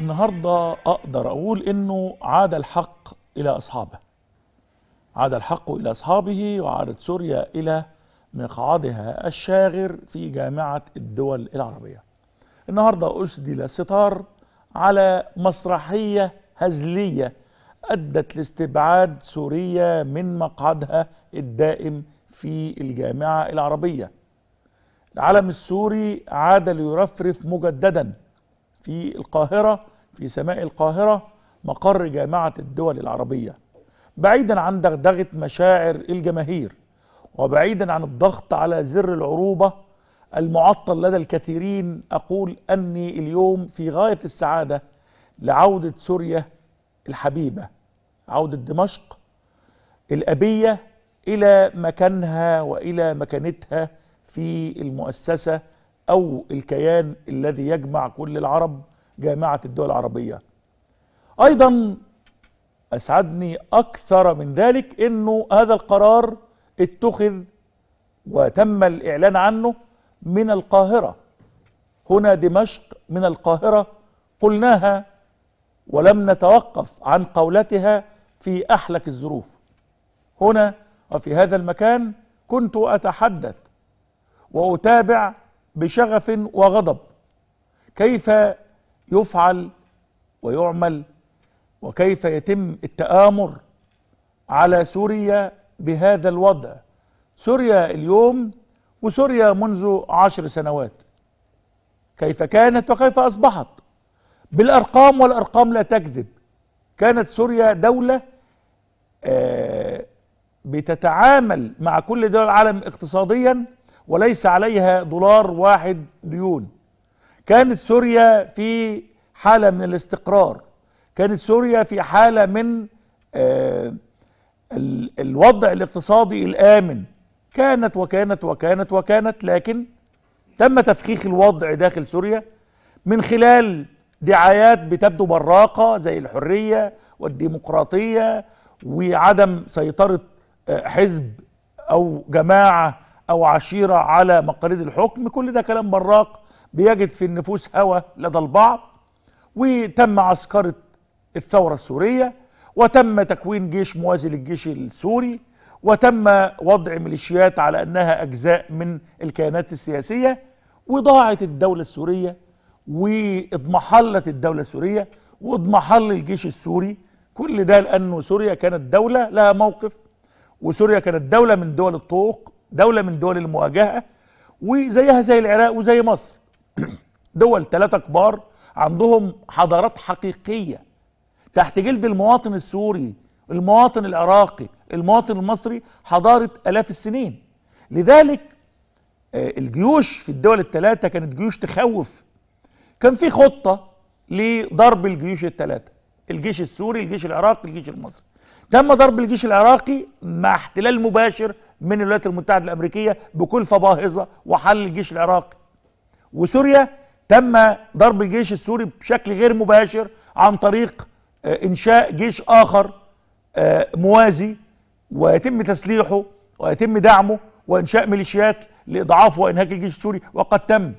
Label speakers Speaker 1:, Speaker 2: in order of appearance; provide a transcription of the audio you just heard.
Speaker 1: النهاردة أقدر أقول أنه عاد الحق إلى أصحابه عاد الحق إلى أصحابه وعادت سوريا إلى مقعدها الشاغر في جامعة الدول العربية النهاردة أسدل ستار على مسرحية هزلية أدت لاستبعاد سوريا من مقعدها الدائم في الجامعة العربية العلم السوري عاد ليرفرف مجددا في القاهرة في سماء القاهرة مقر جامعة الدول العربية بعيدا عن دغدغة مشاعر الجماهير وبعيدا عن الضغط على زر العروبة المعطل لدى الكثيرين أقول أني اليوم في غاية السعادة لعودة سوريا الحبيبة عودة دمشق الأبية إلى مكانها وإلى مكانتها في المؤسسة أو الكيان الذي يجمع كل العرب جامعة الدول العربية أيضا أسعدني أكثر من ذلك أنه هذا القرار اتخذ وتم الإعلان عنه من القاهرة هنا دمشق من القاهرة قلناها ولم نتوقف عن قولتها في أحلك الظروف هنا وفي هذا المكان كنت أتحدث وأتابع بشغف وغضب كيف يفعل ويعمل وكيف يتم التآمر على سوريا بهذا الوضع سوريا اليوم وسوريا منذ عشر سنوات كيف كانت وكيف أصبحت بالأرقام والأرقام لا تكذب كانت سوريا دولة آه، بتتعامل مع كل دول العالم اقتصاديا وليس عليها دولار واحد ديون كانت سوريا في حالة من الاستقرار كانت سوريا في حالة من آه، الوضع الاقتصادي الآمن كانت وكانت وكانت وكانت لكن تم تفخيخ الوضع داخل سوريا من خلال دعايات بتبدو براقة زي الحرية والديمقراطية وعدم سيطرة آه، حزب أو جماعة أو عشيرة على مقاليد الحكم كل ده كلام براق بيجد في النفوس هوى لدى البعض وتم عسكرة الثورة السورية وتم تكوين جيش موازي للجيش السوري وتم وضع ميليشيات على أنها أجزاء من الكيانات السياسية وضاعت الدولة السورية واضمحلت الدولة السورية واضمحل الجيش السوري كل ده لأنه سوريا كانت دولة لها موقف وسوريا كانت دولة من دول الطوق دولة من دول المواجهة وزيها زي العراق وزي مصر دول ثلاثة كبار عندهم حضارات حقيقية تحت جلد المواطن السوري المواطن العراقي المواطن المصري حضارة آلاف السنين لذلك آه، الجيوش في الدول الثلاثة كانت جيوش تخوف كان في خطة لضرب الجيوش الثلاثة الجيش السوري الجيش العراقي الجيش المصري تم ضرب الجيش العراقي مع احتلال مباشر من الولايات المتحدة الأمريكية بكلفة باهظة وحل الجيش العراقي وسوريا تم ضرب الجيش السوري بشكل غير مباشر عن طريق آه، إنشاء جيش آخر آه، موازي ويتم تسليحه ويتم دعمه وإنشاء ميليشيات لإضعاف وإنهاك الجيش السوري وقد تم